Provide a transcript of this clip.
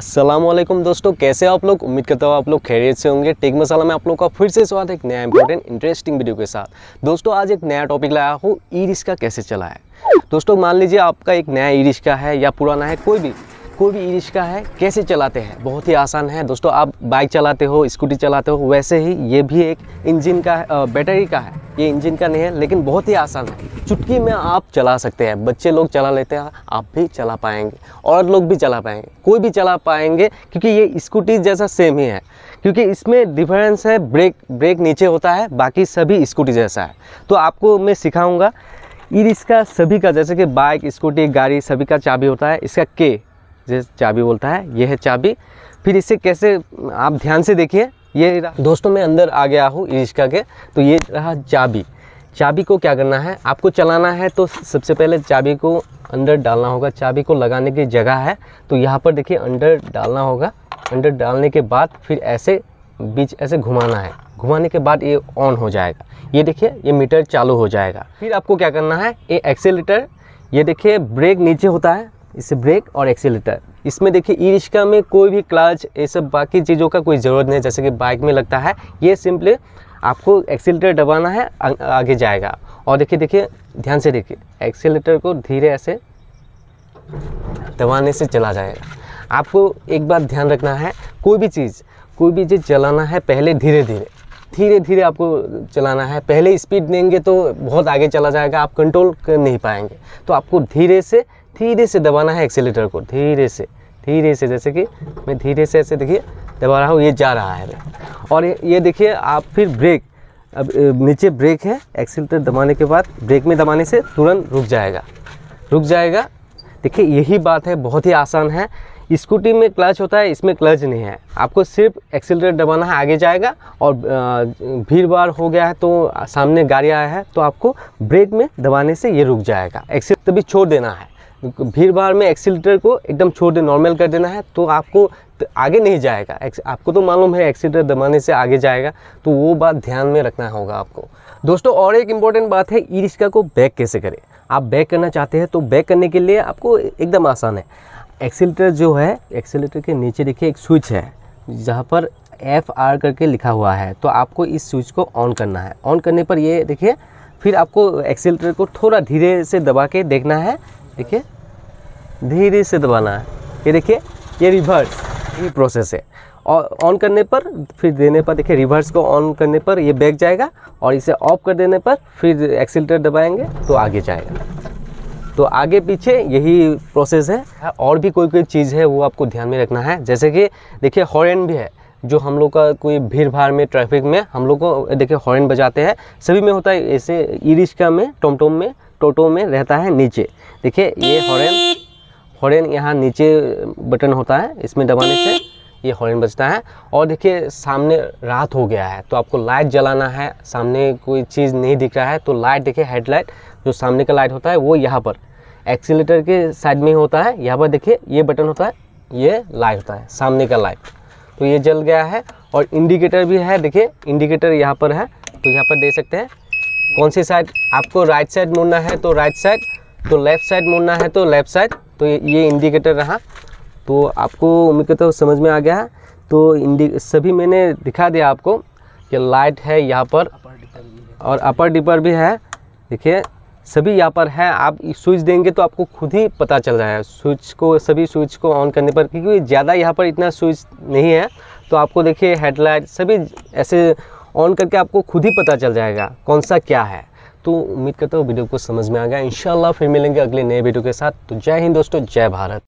असलम दोस्तों कैसे आप लोग उम्मीद करता हूँ आप लोग खैरियत से होंगे टेक मसाला में आप लोग का फिर से स्वाद एक नया इंपॉर्टेंट इंटरेस्टिंग वीडियो के साथ दोस्तों आज एक नया टॉपिक लाया हूँ ई रिश्ता कैसे चला है दोस्तों मान लीजिए आपका एक नया ई रिश्ता है या पुराना है कोई भी कोई भी ई रिक्शा है कैसे चलाते हैं बहुत ही आसान है दोस्तों आप बाइक चलाते हो स्कूटी चलाते हो वैसे ही ये भी एक इंजन का बैटरी का है ये इंजन का नहीं है लेकिन बहुत ही आसान है चुटकी में आप चला सकते हैं बच्चे लोग चला लेते हैं आप भी चला पाएंगे और लोग भी चला पाएंगे कोई भी चला पाएंगे क्योंकि ये स्कूटी जैसा सेम ही है क्योंकि इसमें डिफरेंस है ब्रेक ब्रेक नीचे होता है बाकी सभी स्कूटी जैसा है तो आपको मैं सिखाऊंगा ई रिक्शा सभी का जैसे कि बाइक स्कूटी गाड़ी सभी का चाबी होता है इसका के जैसे चाबी बोलता है ये है चाबी फिर इसे कैसे आप ध्यान से देखिए ये दोस्तों मैं अंदर आ गया हूँ ई के तो ये रहा चाबी चाबी को क्या करना है आपको चलाना है तो सबसे पहले चाबी को अंडर डालना होगा चाबी को लगाने की जगह है तो यहाँ पर देखिए अंडर डालना होगा अंडर डालने के बाद फिर ऐसे बीच ऐसे घुमाना है घुमाने के बाद ये ऑन हो जाएगा ये देखिए ये मीटर चालू हो जाएगा फिर आपको क्या करना है ये एक्सेलेटर ये देखिए ब्रेक नीचे होता है इससे ब्रेक और एक्सीटर इसमें देखिए ई रिक्शा में कोई भी क्लच ये सब बाकी चीज़ों का कोई ज़रूरत नहीं जैसे कि बाइक में लगता है ये सिंपली आपको एक्सीटर दबाना है आ, अं-, आगे जाएगा और देखिए देखिए ध्यान से देखिए एक्सीटर को धीरे ऐसे दबाने से चला जाएगा आपको एक बात ध्यान रखना है कोई भी चीज़ कोई भी चीज़ चलाना है पहले धीरे धीरे धीरे धीरे आपको चलाना है पहले स्पीड देंगे तो बहुत आगे चला जाएगा आप कंट्रोल कर नहीं पाएंगे तो आपको धीरे से धीरे से दबाना है एक्सेलेटर को धीरे से धीरे से जैसे कि मैं धीरे से ऐसे देखिए दबा रहा हूँ ये जा रहा है और ये, ये देखिए आप फिर ब्रेक अब नीचे ब्रेक है एक्सीटर दबाने के बाद ब्रेक में दबाने से तुरंत रुक जाएगा रुक जाएगा देखिए यही बात है बहुत ही आसान है स्कूटी में क्लच होता है इसमें क्लच नहीं है आपको सिर्फ एक्सीटर दबाना है आगे जाएगा और भीड़ भाड़ हो गया है तो सामने गाड़ी आया है तो आपको ब्रेक में दबाने से ये रुक जाएगा एक्सीटर तभी छोड़ देना है भीड़ भाड़ में एक्सीटर को एकदम छोड़ दे नॉर्मल कर देना है तो आपको आगे नहीं जाएगा आपको तो मालूम है एक्सीटर दबाने से आगे जाएगा तो वो बात ध्यान में रखना होगा आपको दोस्तों और एक इम्पॉर्टेंट बात है ई रिक्शा को बैक कैसे करें आप बैक करना चाहते हैं तो बैक करने के लिए आपको एकदम आसान है एक्सीटर जो है एक्सीटर के नीचे देखिए एक स्विच है जहाँ पर एफ आर करके लिखा हुआ है तो आपको इस स्विच को ऑन करना है ऑन करने पर ये देखिए फिर आपको एक्सीटर को थोड़ा धीरे से दबा के देखना है देखिए धीरे से दबाना है ये देखिए ये रिवर्स ये प्रोसेस है और ऑन करने पर फिर देने पर देखिए रिवर्स को ऑन करने पर ये बैक जाएगा और इसे ऑफ कर देने पर फिर एक्सीटर दबाएंगे तो आगे जाएगा तो आगे पीछे यही प्रोसेस है और भी कोई कोई चीज़ है वो आपको ध्यान में रखना है जैसे कि देखिए हॉर्न भी है जो हम लोग का कोई भीड़ भाड़ में ट्रैफिक में हम लोग को देखिए हॉर्न बजाते हैं सभी में होता है ऐसे ई रिक्शा में टोमटोम में टोटो में रहता है नीचे देखिए ये हॉर्न हॉर्न यहाँ नीचे बटन होता है इसमें दबाने से ये हॉर्न बजता है और देखिए सामने रात हो गया है तो आपको लाइट जलाना है सामने कोई चीज़ नहीं दिख रहा है तो लाइट देखिए हेडलाइट जो सामने का लाइट होता है वो यहाँ पर एक्सीटर के साइड में होता है यहाँ पर देखिए ये बटन होता है ये लाइट होता है सामने का लाइट तो ये जल गया है और इंडिकेटर भी है देखिए इंडिकेटर यहाँ पर है तो यहाँ पर दे सकते हैं कौन सी साइड आपको राइट साइड मुड़ना है तो राइट साइड तो लेफ्ट साइड मुड़ना है तो लेफ्ट साइड तो ये इंडिकेटर रहा तो आपको उम्मीद करता हूँ समझ में आ गया है तो सभी मैंने दिखा दिया आपको कि लाइट है यहाँ पर और अपर डिपर भी है देखिए सभी यहाँ पर है आप स्विच देंगे तो आपको खुद ही पता चल रहा है स्विच को सभी स्विच को ऑन करने पर क्योंकि ज़्यादा यहाँ पर इतना स्विच नहीं है तो आपको देखिए हेडलाइट सभी ऐसे ऑन करके आपको खुद ही पता चल जाएगा कौन सा क्या है तो उम्मीद करता हूँ वीडियो को समझ में आ गया इन फिर मिलेंगे अगले नए वीडियो के साथ तो जय हिंद दोस्तों जय भारत